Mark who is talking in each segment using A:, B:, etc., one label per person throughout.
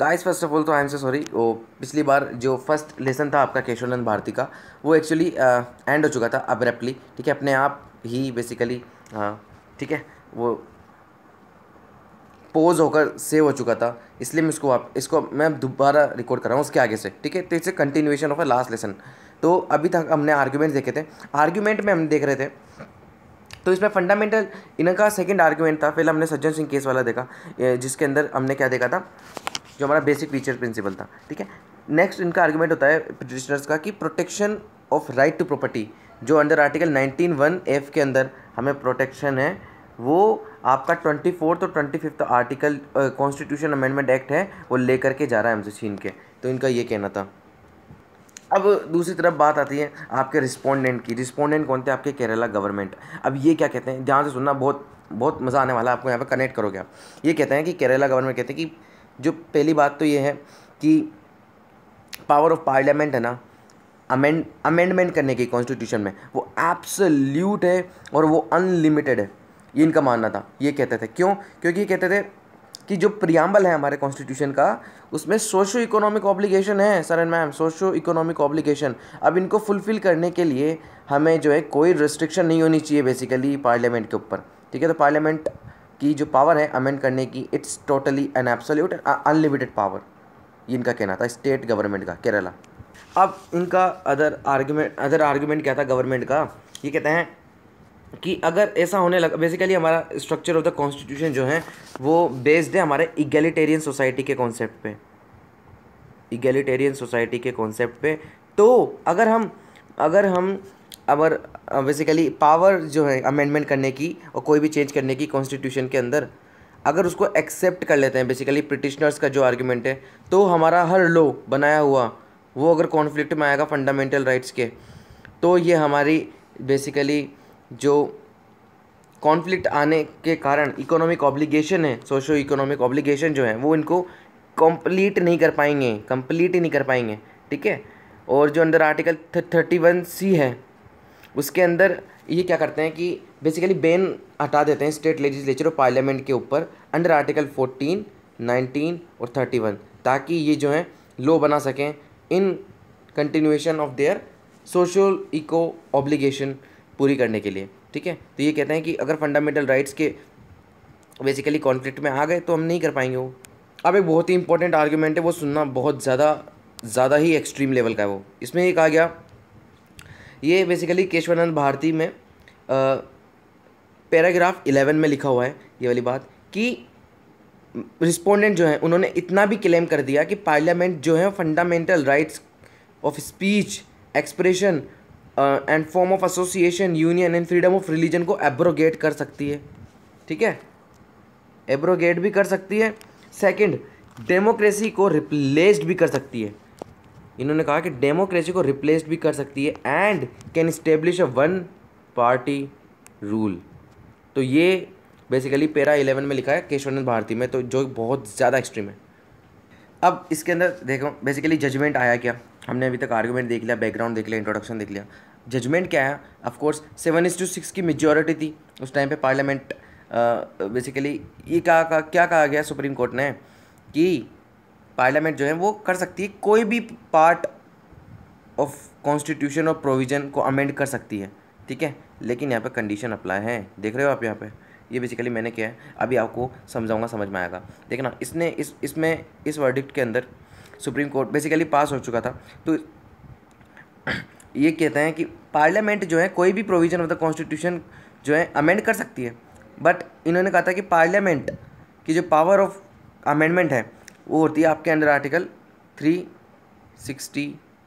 A: guys first of all तो I am से sorry वो पिछली बार जो फर्स्ट लेसन था आपका केशवानंद भारती का वो एक्चुअली एंड uh, हो चुका था अब्रप्टली ठीक है अपने आप ही बेसिकली uh, ठीक है वो पोज होकर सेव हो चुका था इसलिए मैं इसको आप इसको मैं दोबारा रिकॉर्ड कर रहा हूँ उसके आगे से ठीक है तो it's a continuation of a last lesson तो अभी तक हमने आर्ग्यूमेंट देखे थे आर्ग्यूमेंट में हम देख रहे थे तो इसमें फंडामेंटल इनका सेकंड आर्ग्यूमेंट था पहले हमने सज्जन सिंह केस वाला देखा जिसके अंदर हमने क्या देखा था जो हमारा बेसिक फीचर प्रिंसिपल था ठीक है नेक्स्ट इनका आर्ग्यूमेंट होता है पिटिशनर्स का कि protection of right to property जो under article nineteen one F के अंदर हमें प्रोटेक्शन है वो आपका ट्वेंटी फोर्थ और twenty fifth article constitution amendment act है वो लेकर के जा रहा है हमसे छीन के तो इनका ये कहना था अब दूसरी तरफ बात आती है आपके रिस्पोंडेंट की रिस्पोंडेंट कौन थे आपके केरला गवर्नमेंट अब ये क्या कहते हैं ध्यान से सुनना बहुत बहुत मज़ा आने वाला है आपको यहाँ पर कनेक्ट करोगे आप ये कहते हैं कि केरला गवर्नमेंट कहते हैं कि जो पहली बात तो ये है कि पावर ऑफ पार्लियामेंट है ना अमेंड अमेंडमेंट करने की कॉन्स्टिट्यूशन में वो एब्सल्यूट है और वो अनलिमिटेड है ये इनका मानना था ये कहते थे क्यों क्योंकि ये कहते थे कि जो प्रियाम्बल है हमारे कॉन्स्टिट्यूशन का उसमें सोशो इकोनॉमिक ऑब्लिगेशन है sir and ma'am socio economic obligation अब इनको फुलफ़िल करने के लिए हमें जो है कोई रिस्ट्रिक्शन नहीं होनी चाहिए बेसिकली पार्लियामेंट के ऊपर ठीक है तो पार्लियामेंट की जो पावर है अमेंड करने की it's totally an absolute unlimited power ये इनका कहना था स्टेट गवर्नमेंट का केरला अब इनका अदर आर्ग्यूमेंट अदर आर्ग्यूमेंट क्या था गवर्नमेंट का ये कहते हैं कि अगर ऐसा होने लगा बेसिकली हमारा स्ट्रक्चर ऑफ द कॉन्स्टिट्यूशन जो है वो बेस्ड है हमारे इगेलिटेरियन सोसाइटी के कॉन्सेप्ट पे इगेलिटेरियन सोसाइटी के कॉन्सेप्ट पे तो अगर हम अगर हम अवर बेसिकली पावर जो है अमेंडमेंट करने की और कोई भी चेंज करने की कॉन्स्टिट्यूशन के अंदर अगर उसको एक्सेप्ट कर लेते हैं बेसिकली पिटिशनर्स का जो आर्ग्यूमेंट है तो हमारा हर लो बनाया हुआ वो अगर कॉन्फ्लिक्ट में आएगा फंडामेंटल राइट्स के तो ये हमारी बेसिकली जो कॉन्फ्लिक्ट आने के कारण इकोनॉमिक ऑब्लिगेशन है सोशो इकोनॉमिक ऑब्लिगेशन जो है वो इनको कंप्लीट नहीं कर पाएंगे कंप्लीट ही नहीं कर पाएंगे ठीक है और जो अंदर आर्टिकल थर्टी वन सी है उसके अंदर ये क्या करते हैं कि बेसिकली बैन हटा देते हैं स्टेट लेजिस्लेचर और पार्लियामेंट के ऊपर अंडर आर्टिकल फोर्टीन नाइनटीन और थर्टी वन ताकि ये जो है लॉ बना सकें in continuation of their social eco obligation पूरी करने के लिए ठीक है तो ये कहते हैं कि अगर फंडामेंटल राइट्स के बेसिकली कॉन्फ्लिक्ट में आ गए तो हम नहीं कर पाएंगे वो अब एक बहुत ही इंपॉर्टेंट आर्ग्यूमेंट है वो सुनना बहुत ज़्यादा ज़्यादा ही एक्सट्रीम लेवल का है वो इसमें ये कहा गया ये बेसिकली केशवानंद भारती में पैराग्राफ इलेवन में लिखा हुआ है ये वाली बात कि रिस्पोंडेंट जो है उन्होंने इतना भी क्लेम कर दिया कि पार्लियामेंट जो है fundamental rights of speech expression and form of association union and freedom of religion को एब्रोगेट कर सकती है ठीक है एब्रोगेट भी कर सकती है सेकंड डेमोक्रेसी को रिप्लेस्ड भी कर सकती है इन्होंने कहा कि डेमोक्रेसी को रिप्लेस्ड भी कर सकती है and can establish a one party rule तो ये बेसिकली पेरा इलेवन में लिखा है केशवानंद भारती में तो जो बहुत ज़्यादा एक्सट्रीम है अब इसके अंदर देखो बेसिकली जजमेंट आया क्या हमने अभी तक आर्गूमेंट देख लिया बैकग्राउंड देख लिया इंट्रोडक्शन देख लिया जजमेंट क्या है of course seven is to six की मेजोरिटी थी उस टाइम पे पार्लियामेंट बेसिकली ये कहा, कहा क्या कहा गया सुप्रीम कोर्ट ने कि पार्लियामेंट जो है वो कर सकती है कोई भी पार्ट ऑफ कॉन्स्टिट्यूशन और प्रोविज़न को अमेंड कर सकती है ठीक है लेकिन यहाँ पे कंडीशन अप्लाई है देख रहे हो आप यहाँ पे ये बेसिकली मैंने क्या है अभी आपको समझाऊंगा समझ में आएगा देखना इसने इस इसमें इस वर्डिक्ट के अंदर सुप्रीम कोर्ट बेसिकली पास हो चुका था तो ये कहते हैं कि पार्लियामेंट जो है कोई भी प्रोविज़न ऑफ द कॉन्स्टिट्यूशन जो है अमेंड कर सकती है बट इन्होंने कहा था कि पार्लियामेंट की जो पावर ऑफ अमेंडमेंट है वो होती है आपके अंदर आर्टिकल थ्री सिक्सटी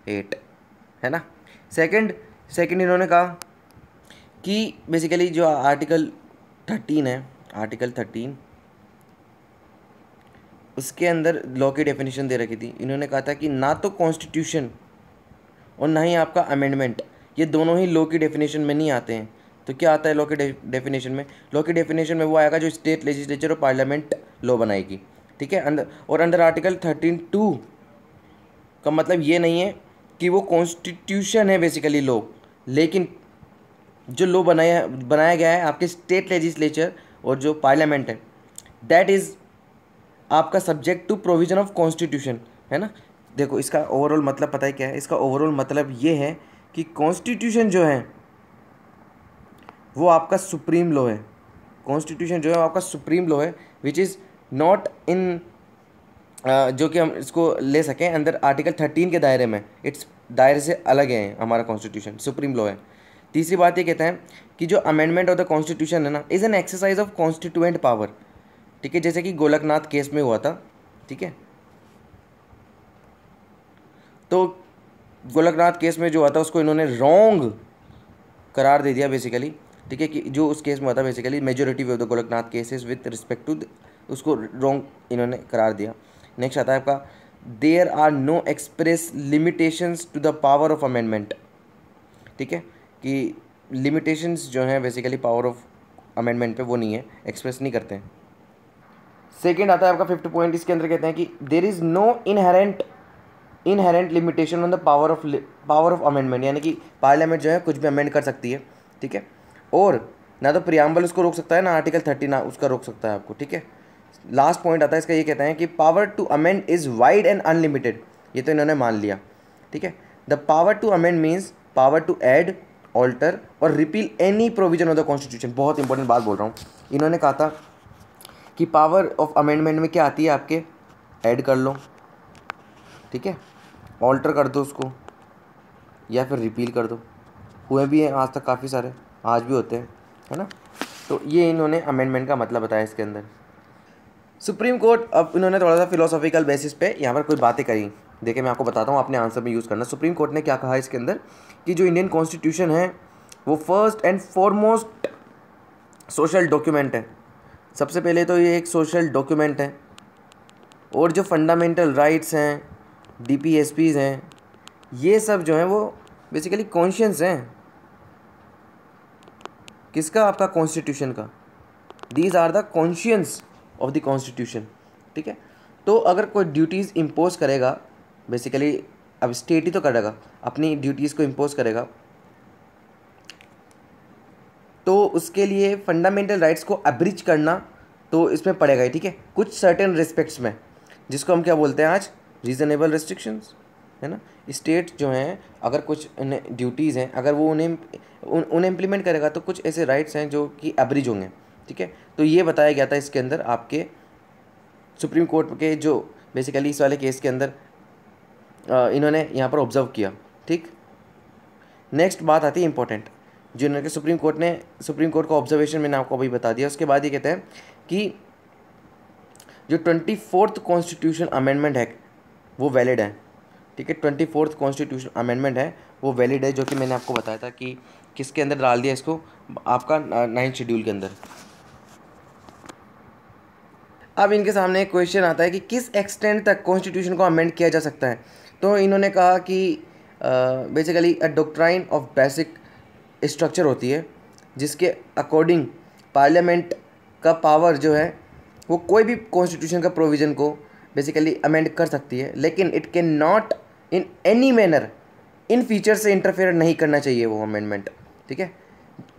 A: एट है ना सेकंड सेकंड इन्होंने कहा कि बेसिकली जो आर्टिकल थर्टीन है आर्टिकल थर्टीन उसके अंदर लॉ की डेफिनेशन दे रखी थी इन्होंने कहा था कि ना तो कॉन्स्टिट्यूशन और ना ही आपका अमेंडमेंट ये दोनों ही लॉ की डेफिनेशन में नहीं आते हैं तो क्या आता है लॉ के डेफिनेशन में लॉ की डेफिनेशन में वो आएगा जो स्टेट लेजिस्लेचर और पार्लियामेंट लॉ बनाएगी ठीक है अंदर और अंडर आर्टिकल थर्टीन टू का मतलब ये नहीं है कि वो कॉन्स्टिट्यूशन है बेसिकली लॉ लेकिन जो लॉ बनाया बनाया गया है आपके स्टेट लेजिस्लेचर और जो पार्लियामेंट है दैट इज़ आपका subject to provision of constitution है ना देखो इसका ओवरऑल मतलब पता है क्या है इसका ओवरऑल मतलब ये है कि कॉन्स्टिट्यूशन जो है वो आपका सुप्रीम लॉ है कॉन्स्टिट्यूशन जो है आपका सुप्रीम लॉ है which is not in uh, जो कि हम इसको ले सकें अंदर आर्टिकल थर्टीन के दायरे में इट्स दायरे से अलग है हमारा कॉन्स्टिट्यूशन सुप्रीम लॉ है तीसरी बात ये कहते हैं कि जो अमेंडमेंट ऑफ द कॉन्स्टिट्यूशन है ना is an exercise of constituent power ठीक है जैसे कि गोलकनाथ केस में हुआ था ठीक है तो गोलकनाथ केस में जो हुआ था उसको इन्होंने रॉन्ग करार दे दिया बेसिकली ठीक है कि जो उस केस में हुआ था basically majority of the Golaknath cases with respect to उसको रॉन्ग इन्होंने करार दिया नेक्स्ट आता है आपका there are no express limitations to the power of amendment ठीक है कि लिमिटेशंस जो हैं बेसिकली पावर ऑफ अमेंडमेंट पे वो नहीं है एक्सप्रेस नहीं करते हैं सेकेंड आता है आपका फिफ्थ पॉइंट इसके अंदर कहते हैं कि there is no inherent inherent limitation on the power of power of amendment यानी कि पार्लियामेंट जो है कुछ भी अमेंड कर सकती है ठीक है और ना तो प्रियाम्बल उसको रोक सकता है ना आर्टिकल थर्टी ना उसका रोक सकता है आपको ठीक है लास्ट पॉइंट आता है इसका ये कहते हैं कि power to amend is wide and unlimited ये तो इन्होंने मान लिया ठीक है the power to amend means power to add alter और repeal any provision of the constitution बहुत इंपॉर्टेंट बात बोल रहा हूँ इन्होंने कहा था कि पावर ऑफ अमेंडमेंट में क्या आती है आपके ऐड कर लो ठीक है ऑल्टर कर दो उसको या फिर रिपील कर दो हुए भी हैं आज तक काफ़ी सारे आज भी होते हैं है ना तो ये इन्होंने अमेंडमेंट का मतलब बताया इसके अंदर सुप्रीम कोर्ट अब इन्होंने थोड़ा सा फिलोसॉफिकल बेसिस पे यहाँ पर कोई बातें करी देखिए मैं आपको बताता हूँ आपने आंसर में यूज़ करना सुप्रीम कोर्ट ने क्या कहा इसके अंदर कि जो इंडियन कॉन्स्टिट्यूशन है वो first and foremost social document है सबसे पहले तो ये एक सोशल डॉक्यूमेंट है और जो फंडामेंटल राइट्स हैं डी पी एस पीज़ हैं ये सब जो हैं वो बेसिकली कॉन्शियस हैं किसका आपका कॉन्स्टिट्यूशन का these are the conscience of the constitution ठीक है तो अगर कोई ड्यूटीज़ इम्पोज करेगा बेसिकली अब स्टेट ही तो करेगा अपनी ड्यूटीज़ को इम्पोज करेगा तो उसके लिए फंडामेंटल राइट्स को अब्रिज करना तो इसमें पड़ेगा ही ठीक है कुछ सर्टेन रिस्पेक्ट्स में जिसको हम क्या बोलते हैं आज रीज़नेबल रिस्ट्रिक्शंस है ना स्टेट जो हैं अगर कुछ ड्यूटीज़ हैं अगर वो उन्हें उन्हें इम्प्लीमेंट करेगा तो कुछ ऐसे राइट्स हैं जो कि एब्रिज होंगे ठीक है तो ये बताया गया था इसके अंदर आपके सुप्रीम कोर्ट के जो बेसिकली इस वाले केस के अंदर इन्होंने यहाँ पर ऑब्जर्व किया ठीक नेक्स्ट बात आती है इंपॉर्टेंट जो इन्होंने सुप्रीम कोर्ट ने सुप्रीम कोर्ट का ऑब्जर्वेशन मैंने आपको अभी बता दिया उसके बाद ये कहते हैं कि जो ट्वेंटी फोर्थ कॉन्स्टिट्यूशन अमेंडमेंट है वो वैलिड है ठीक है ट्वेंटी फोर्थ कॉन्स्टिट्यूशन अमेंडमेंट है वो वैलिड है जो कि मैंने आपको बताया था कि किसके अंदर डाल दिया इसको आपका नाइन्थ शेड्यूल के अंदर अब इनके सामने एक क्वेश्चन आता है कि किस एक्सटेंड तक कॉन्स्टिट्यूशन को अमेंड किया जा सकता है तो इन्होंने कहा कि basically a doctrine of basic structure होती है जिसके अकॉर्डिंग पार्लियामेंट का पावर जो है वो कोई भी कॉन्स्टिट्यूशन का प्रोविज़न को बेसिकली अमेंड कर सकती है लेकिन it can not in any manner in feature से इंटरफेयर नहीं करना चाहिए वो अमेंडमेंट ठीक है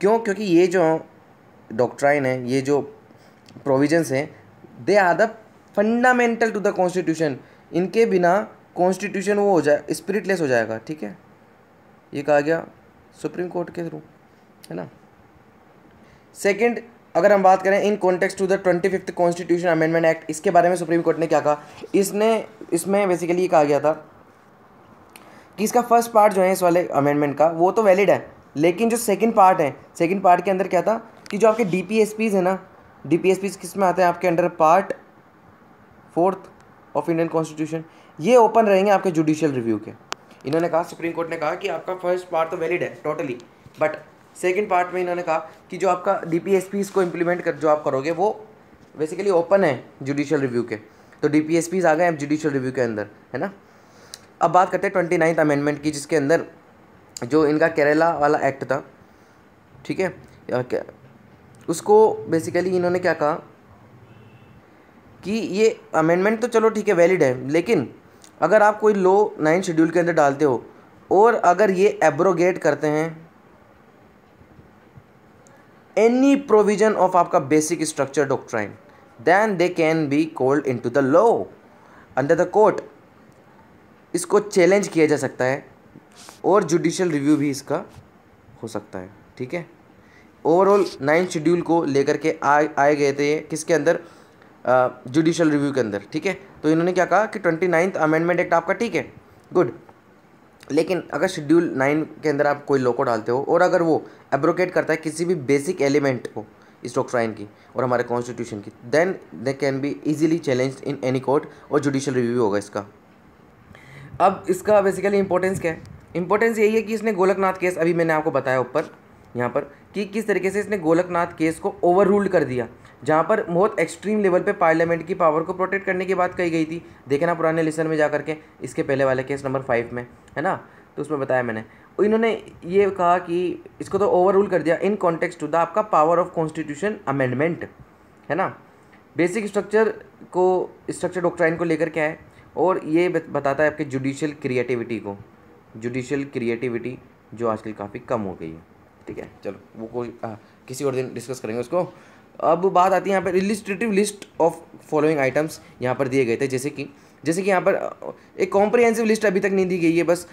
A: क्यों क्योंकि ये जो डॉक्ट्राइन है ये जो प्रोविजंस हैं they are the fundamental to the constitution इनके बिना कॉन्स्टिट्यूशन वो हो जाए स्पिरिटलेस हो जाएगा ठीक है ये कहा गया सुप्रीम कोर्ट के थ्रू है ना सेकंड अगर हम बात करें in context to the twenty fifth constitution amendment act इसके बारे में सुप्रीम कोर्ट ने क्या कहा इसने इसमें बेसिकली ये कहा गया था कि इसका फर्स्ट पार्ट जो है इस वाले अमेंडमेंट का वो तो वैलिड है लेकिन जो सेकंड पार्ट है सेकंड पार्ट के अंदर क्या था कि जो आपके डी पी एस पीज है ना डी पी एस पी किस में आते हैं आपके under part fourth of Indian constitution ये ओपन रहेंगे आपके जुडिशियल रिव्यू के इन्होंने कहा सुप्रीम कोर्ट ने कहा कि आपका फर्स्ट पार्ट तो वैलिड है टोटली बट सेकेंड पार्ट में इन्होंने कहा कि जो आपका डी पी एस पीज को इम्प्लीमेंट कर जो आप करोगे वो बेसिकली ओपन है जुडिशियल रिव्यू के तो डी पी एस पीज आ गए हैं जुडिशियल रिव्यू के अंदर है ना अब बात करते हैं ट्वेंटी नाइन्थ अमेंडमेंट की जिसके अंदर जो इनका केरला वाला एक्ट था ठीक है उसको बेसिकली इन्होंने क्या कहा कि ये अमेंडमेंट तो चलो ठीक है वैलिड है लेकिन अगर आप कोई लो नाइन शेड्यूल के अंदर डालते हो और अगर ये एब्रोगेट करते हैं एनी प्रोविजन ऑफ आपका basic structure doctrine then they can be called in to the law under the court इसको चैलेंज किया जा सकता है और जुडिशल रिव्यू भी इसका हो सकता है ठीक है ओवरऑल नाइन शेड्यूल को लेकर के आए आए गए थे किसके अंदर जुडिशल रिव्यू के अंदर ठीक है तो इन्होंने क्या कहा कि ट्वेंटी नाइन्थ अमेंडमेंट एक्ट आपका ठीक है गुड लेकिन अगर शेड्यूल नाइन के अंदर आप कोई लॉ को डालते हो और अगर वो एब्रोकेट करता है किसी भी बेसिक एलिमेंट को इस डॉक्ट्राइन की और हमारे कॉन्स्टिट्यूशन की then they can be easily challenge in any court और जुडिशल रिव्यू होगा इसका अब इसका बेसिकली इंपॉर्टेंस क्या है इंपॉर्टेंस यही है कि इसने गोलकनाथ केस अभी मैंने आपको बताया ऊपर यहाँ पर कि किस तरीके से इसने गोलकनाथ केस को ओवर रूल्ड कर दिया जहाँ पर बहुत एक्सट्रीम लेवल पे पार्लियामेंट की पावर को प्रोटेक्ट करने की बात कही गई थी देखना पुराने लेसन में जा करके इसके पहले वाले केस नंबर फाइव में है ना तो उसमें बताया मैंने तो इन्होंने ये कहा कि इसको तो ओवर रूल कर दिया इन कॉन्टेक्स्ट टू द आपका पावर ऑफ कॉन्स्टिट्यूशन अमेंडमेंट है ना बेसिक स्ट्रक्चर को स्ट्रक्चर डॉक्ट्राइन को लेकर क्या है और ये बताता है आपके जुडिशियल क्रिएटिविटी को जुडिशियल क्रिएटिविटी जो आजकल काफ़ी कम हो गई है ठीक है चलो वो कोई आ, किसी और दिन डिस्कस करेंगे उसको अब बात आती है यहाँ पर illustrative list of following items यहाँ पर दिए गए थे जैसे कि जैसे कि यहाँ पर एक कॉम्प्रिहेंसिव लिस्ट अभी तक नहीं दी गई है बस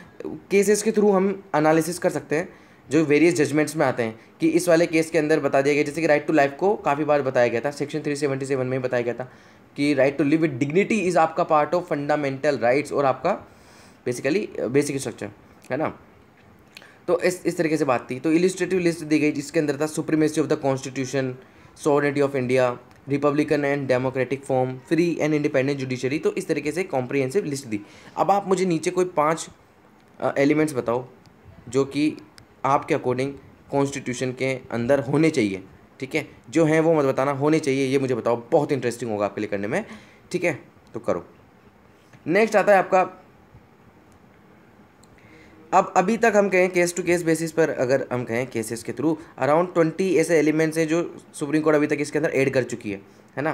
A: केसेस के थ्रू हम एनालिसिस कर सकते हैं जो वेरियस जजमेंट्स में आते हैं कि इस वाले केस के अंदर बता दिया गया जैसे कि राइट टू लाइफ को काफ़ी बार बताया गया था सेक्शन 377 में ही बताया गया था कि right to live with dignity is आपका पार्ट ऑफ फंडामेंटल राइट्स और आपका बेसिकली बेसिक स्ट्रक्चर है ना तो इस इस तरीके से बात थी तो इलिस्ट्रेटिव लिस्ट दी गई जिसके अंदर था supremacy of the constitution sovereignty of India republican and democratic form free and independent judiciary तो इस तरीके से कॉम्प्रीहेंसिव लिस्ट दी अब आप मुझे नीचे कोई पाँच एलिमेंट्स बताओ जो कि आपके अकॉर्डिंग कॉन्स्टिट्यूशन के अंदर होने चाहिए ठीक है जो हैं वो मत बताना होने चाहिए ये मुझे बताओ बहुत इंटरेस्टिंग होगा आपके लिए करने में ठीक है तो करो नेक्स्ट आता है आपका अब अभी तक हम कहें केस टू केस बेसिस पर अगर हम कहें केसेस के थ्रू अराउंड ट्वेंटी ऐसे एलिमेंट्स हैं जो सुप्रीम कोर्ट अभी तक इसके अंदर ऐड कर चुकी है है ना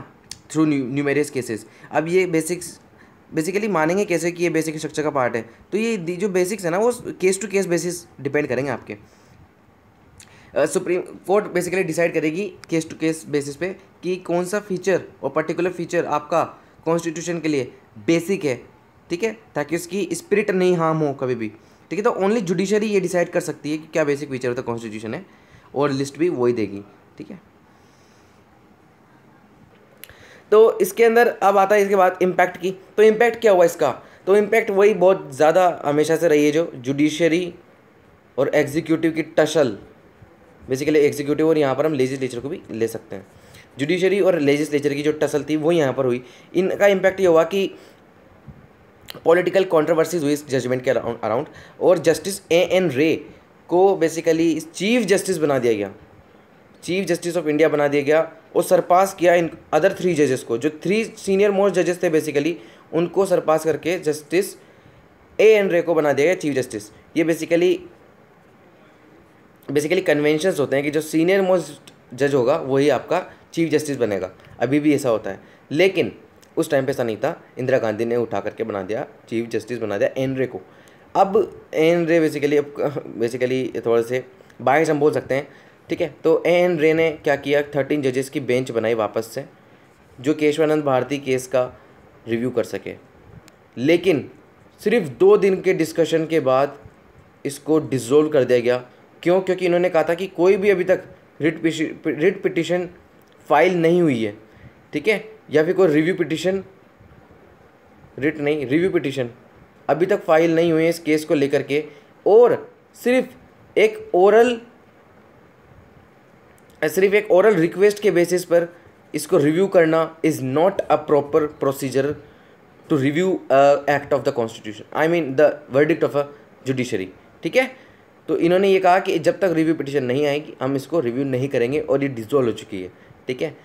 A: थ्रू न्यूमेरियस केसेस अब ये बेसिक्स बेसिकली मानेंगे कैसे कि ये बेसिक स्ट्रक्चर का पार्ट है तो ये जो बेसिक्स है ना वो case to case basis depend करेंगे आपके सुप्रीम कोर्ट बेसिकली डिसाइड करेगी केस टू केस बेसिस पे कि कौन सा फीचर और पर्टिकुलर फीचर आपका कॉन्स्टिट्यूशन के लिए बेसिक है ठीक है ताकि उसकी स्पिरिट नहीं हार्म हो कभी भी ठीक है तो ओनली जुडिशरी ये डिसाइड कर सकती है कि क्या basic feature of the constitution है और लिस्ट भी वही देगी ठीक है तो इसके अंदर अब आता है इसके बाद इम्पैक्ट की तो इम्पैक्ट क्या हुआ इसका तो इम्पैक्ट वही बहुत ज़्यादा हमेशा से रही है जो जुडिशरी और एग्जीक्यूटिव की टशल बेसिकली एग्जीक्यूटिव और यहाँ पर हम लेजिस्लेचर को भी ले सकते हैं जुडिशरी और लेजिस्लेचर की जो टसल थी वो यहाँ पर हुई इनका इम्पैक्ट ये हुआ कि पॉलिटिकल कंट्रोवर्सीज हुई इस जजमेंट के अराउंड और जस्टिस ए एन रे को बेसिकली चीफ जस्टिस बना दिया गया चीफ जस्टिस ऑफ इंडिया बना दिया गया और सरपास किया इन अदर थ्री जजेस को जो थ्री सीनियर मोस्ट जजेस थे बेसिकली उनको सरपास करके जस्टिस ए एन रे को बना दिया गया चीफ जस्टिस ये बेसिकली बेसिकली कन्वेंशंस होते हैं कि जो सीनियर मोस्ट जज होगा वही आपका चीफ जस्टिस बनेगा अभी भी ऐसा होता है लेकिन उस टाइम पे ऐसा नहीं था इंदिरा गांधी ने उठा करके बना दिया चीफ जस्टिस बना दिया एनरे को अब एन रे बेसिकली अब बेसिकली थोड़े से बाइस हम बोल सकते हैं ठीक है तो एन रे ने क्या किया थर्टीन जजेस की बेंच बनाई वापस से जो केशवानंद भारती केस का रिव्यू कर सके लेकिन सिर्फ दो दिन के डिस्कशन के बाद इसको डिज़ोल्व कर दिया गया क्यों क्योंकि इन्होंने कहा था कि कोई भी अभी तक रिट रिट पिटिशन फाइल नहीं हुई है ठीक है या फिर कोई रिव्यू पिटिशन रिट नहीं रिव्यू पिटिशन अभी तक फाइल नहीं हुई है इस केस को लेकर के और सिर्फ एक ओरल सिर्फ एक ओरल रिक्वेस्ट के बेसिस पर इसको रिव्यू करना is not a proper procedure to review act of the constitution I mean the verdict of a judiciary ठीक है तो इन्होंने ये कहा कि जब तक रिव्यू पिटिशन नहीं आएगी हम इसको रिव्यू नहीं करेंगे और ये डिजोल्व हो चुकी है ठीक है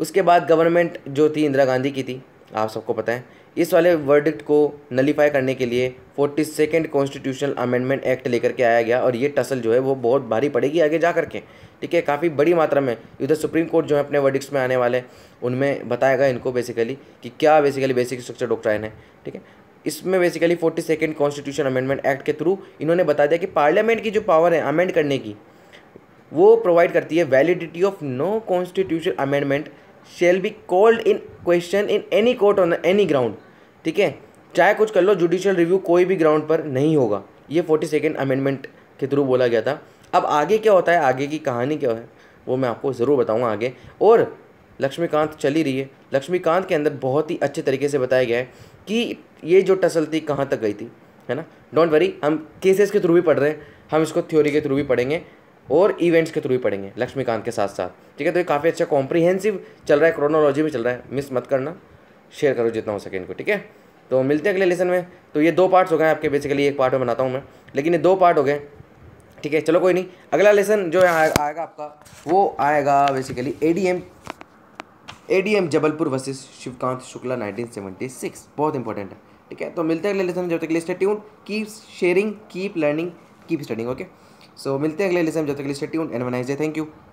A: उसके बाद गवर्नमेंट जो थी इंदिरा गांधी की थी आप सबको पता है इस वाले वर्डिक्ट को नलीफाई करने के लिए forty second constitutional amendment act लेकर के आया गया और ये टसल जो है वो बहुत भारी पड़ेगी आगे जा करके ठीक है काफ़ी बड़ी मात्रा में इधर सुप्रीम कोर्ट जो है अपने वर्डिक्स में आने वाले उनमें बताएगा इनको बेसिकली कि क्या बेसिकली बेसिक स्ट्रक्चर डॉक्ट्राइन है ठीक है इसमें basically forty second constitution amendment act के थ्रू इन्होंने बता दिया कि पार्लियामेंट की जो पावर है अमेंड करने की वो प्रोवाइड करती है validity of no constitution amendment shall be called in question in any court on any ground ठीक है चाहे कुछ कर लो जुडिशियल रिव्यू कोई भी ग्राउंड पर नहीं होगा ये फोर्टी सेकेंड अमेंडमेंट के थ्रू बोला गया था अब आगे क्या होता है आगे की कहानी क्या है वो मैं आपको ज़रूर बताऊँगा आगे और लक्ष्मीकांत चली रही है लक्ष्मीकांत के अंदर बहुत ही अच्छे तरीके से बताया गया है कि ये जो टसल थी कहाँ तक गई थी है ना डोंट वरी हम केसेस के थ्रू भी पढ़ रहे हैं हम इसको थ्योरी के थ्रू भी पढ़ेंगे और इवेंट्स के थ्रू ही पढ़ेंगे लक्ष्मीकांत के साथ साथ ठीक है तो ये काफ़ी अच्छा कॉम्प्रीहेंसिव चल रहा है क्रोनोलॉजी में चल रहा है मिस मत करना शेयर करो जितना हो सके इनको ठीक है तो मिलते हैं अगले लेसन में तो ये दो पार्ट्स हो गए आपके बेसिकली एक पार्ट में बनाता हूँ मैं लेकिन ये दो पार्ट हो गए ठीक है चलो कोई नहीं अगला लेसन जो आएगा आपका वो आएगा basically A D Jabalpur versus Shivkant Shukla nineteen बहुत इंपॉर्टेंट है ठीक है तो मिलते हैं अगले लेसन जब तक लिस्ट है tune keep sharing keep learning keep studying okay so मिलते हैं अगले लेसन जब तक के लिए stay tuned and thank you